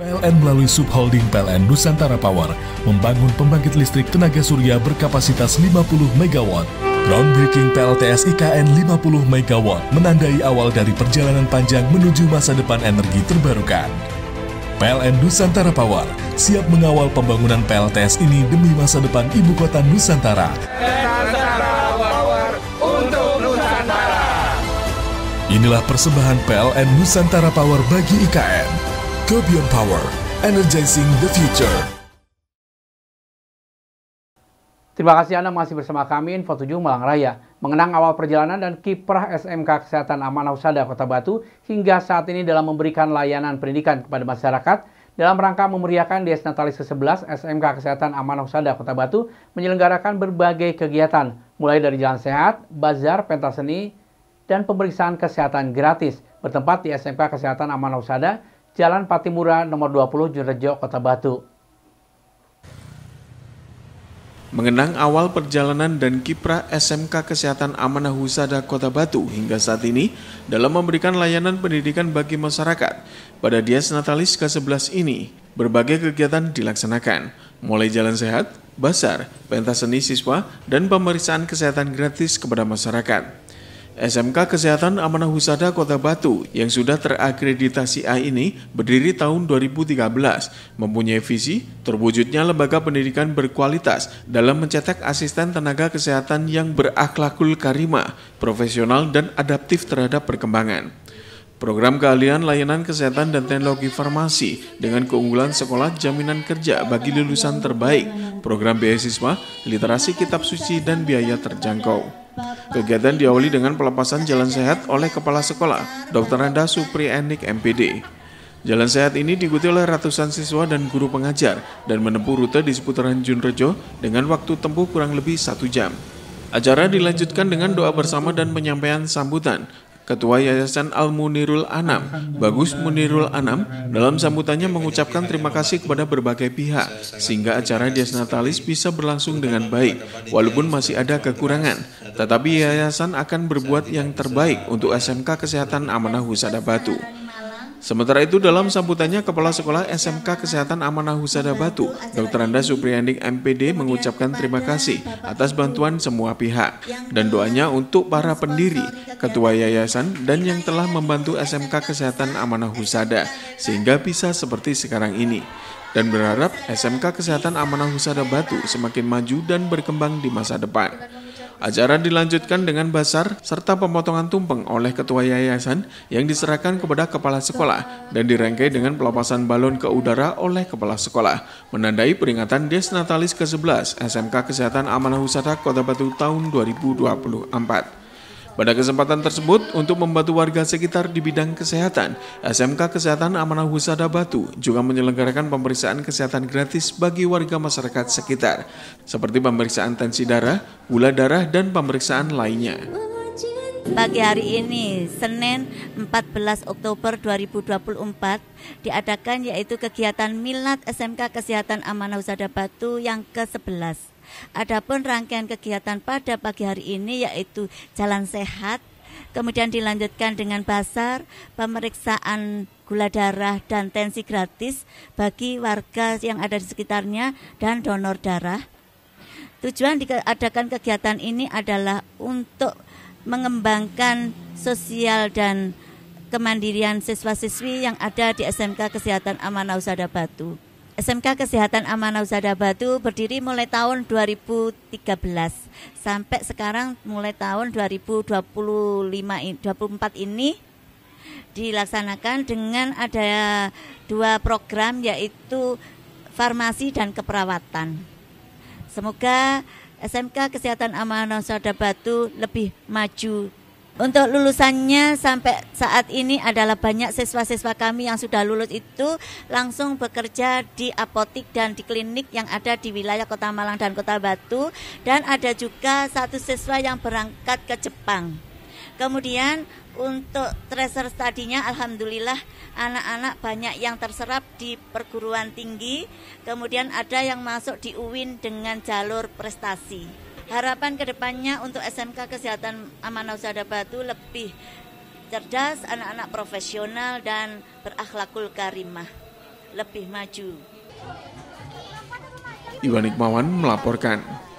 PLN melalui subholding PLN Nusantara Power membangun pembangkit listrik tenaga surya berkapasitas 50 MW. Groundbreaking PLTS IKN 50 MW menandai awal dari perjalanan panjang menuju masa depan energi terbarukan. PLN Nusantara Power siap mengawal pembangunan PLTS ini demi masa depan ibu kota Nusantara. Nusantara Power untuk Nusantara. Inilah persembahan PLN Nusantara Power bagi IKN. Kebion Power, energizing the future. Terima kasih Anda masih bersama kami Info 7 Malang Raya. Mengenang awal perjalanan dan kiprah SMK Kesehatan Amanah Usada Kota Batu hingga saat ini dalam memberikan layanan pendidikan kepada masyarakat, dalam rangka memeriahkan Dies Natalis ke-11, SMK Kesehatan Amanah Usada Kota Batu menyelenggarakan berbagai kegiatan, mulai dari jalan sehat, bazar, pentas seni, dan pemeriksaan kesehatan gratis bertempat di SMK Kesehatan Amanah Usada Jalan Patimura nomor 20 Jurejo, Kota Batu. Mengenang awal perjalanan dan kiprah SMK Kesehatan Amanah Husada Kota Batu hingga saat ini dalam memberikan layanan pendidikan bagi masyarakat, pada Dias Natalis ke-11 ini berbagai kegiatan dilaksanakan, mulai jalan sehat, basar, pentas seni siswa, dan pemeriksaan kesehatan gratis kepada masyarakat. SMK Kesehatan Amanah Husada Kota Batu yang sudah terakreditasi A ini berdiri tahun 2013, mempunyai visi terwujudnya lembaga pendidikan berkualitas dalam mencetak asisten tenaga kesehatan yang berakhlakul karimah, profesional dan adaptif terhadap perkembangan. Program keahlian layanan kesehatan dan teknologi farmasi dengan keunggulan sekolah jaminan kerja bagi lulusan terbaik, program beasiswa, literasi kitab suci dan biaya terjangkau. Kegiatan diawali dengan pelepasan jalan sehat oleh Kepala Sekolah, Dr. Nanda Supri Enik MPD. Jalan sehat ini diikuti oleh ratusan siswa dan guru pengajar dan menempuh rute di seputaran Junrejo dengan waktu tempuh kurang lebih satu jam. Acara dilanjutkan dengan doa bersama dan penyampaian sambutan Ketua Yayasan Al-Munirul Anam, Bagus Munirul Anam, dalam sambutannya mengucapkan terima kasih kepada berbagai pihak, sehingga acara Dias Natalis bisa berlangsung dengan baik, walaupun masih ada kekurangan. Tetapi yayasan akan berbuat yang terbaik untuk SMK Kesehatan Amanah Husada Batu. Sementara itu dalam sambutannya Kepala Sekolah SMK Kesehatan Amanah Husada Batu, Dr. Anda Supriyandik MPD mengucapkan terima kasih atas bantuan semua pihak dan doanya untuk para pendiri, ketua yayasan dan yang telah membantu SMK Kesehatan Amanah Husada sehingga bisa seperti sekarang ini dan berharap SMK Kesehatan Amanah Husada Batu semakin maju dan berkembang di masa depan. Acara dilanjutkan dengan basar serta pemotongan tumpeng oleh ketua yayasan yang diserahkan kepada kepala sekolah dan dirangkai dengan pelepasan balon ke udara oleh kepala sekolah, menandai peringatan Natalis ke-11 SMK Kesehatan Amanah Husada Kota Batu tahun 2024. Pada kesempatan tersebut, untuk membantu warga sekitar di bidang kesehatan, SMK Kesehatan Amanah Husada Batu juga menyelenggarakan pemeriksaan kesehatan gratis bagi warga masyarakat sekitar, seperti pemeriksaan tensi darah, gula darah, dan pemeriksaan lainnya. Pagi hari ini, Senin 14 Oktober 2024, diadakan yaitu kegiatan Milad SMK Kesehatan Amanah Husada Batu yang ke-11. Adapun rangkaian kegiatan pada pagi hari ini yaitu jalan sehat, kemudian dilanjutkan dengan pasar, pemeriksaan gula darah dan tensi gratis bagi warga yang ada di sekitarnya dan donor darah. Tujuan diadakan kegiatan ini adalah untuk mengembangkan sosial dan kemandirian siswa-siswi yang ada di SMK Kesehatan Amanah Usada Batu. SMK Kesehatan Amanah Usada Batu berdiri mulai tahun 2013 sampai sekarang mulai tahun 2025 24 ini dilaksanakan dengan ada dua program yaitu farmasi dan keperawatan. Semoga SMK Kesehatan Amanah Sada Batu lebih maju. Untuk lulusannya sampai saat ini adalah banyak siswa-siswa kami yang sudah lulus itu langsung bekerja di apotik dan di klinik yang ada di wilayah Kota Malang dan Kota Batu dan ada juga satu siswa yang berangkat ke Jepang. Kemudian untuk tracer tadinya alhamdulillah anak-anak banyak yang terserap di perguruan tinggi, kemudian ada yang masuk di UIN dengan jalur prestasi. Harapan kedepannya untuk SMK Kesehatan Amanah Usada Batu lebih cerdas, anak-anak profesional dan berakhlakul karimah, lebih maju. Iwan Ikmawan melaporkan.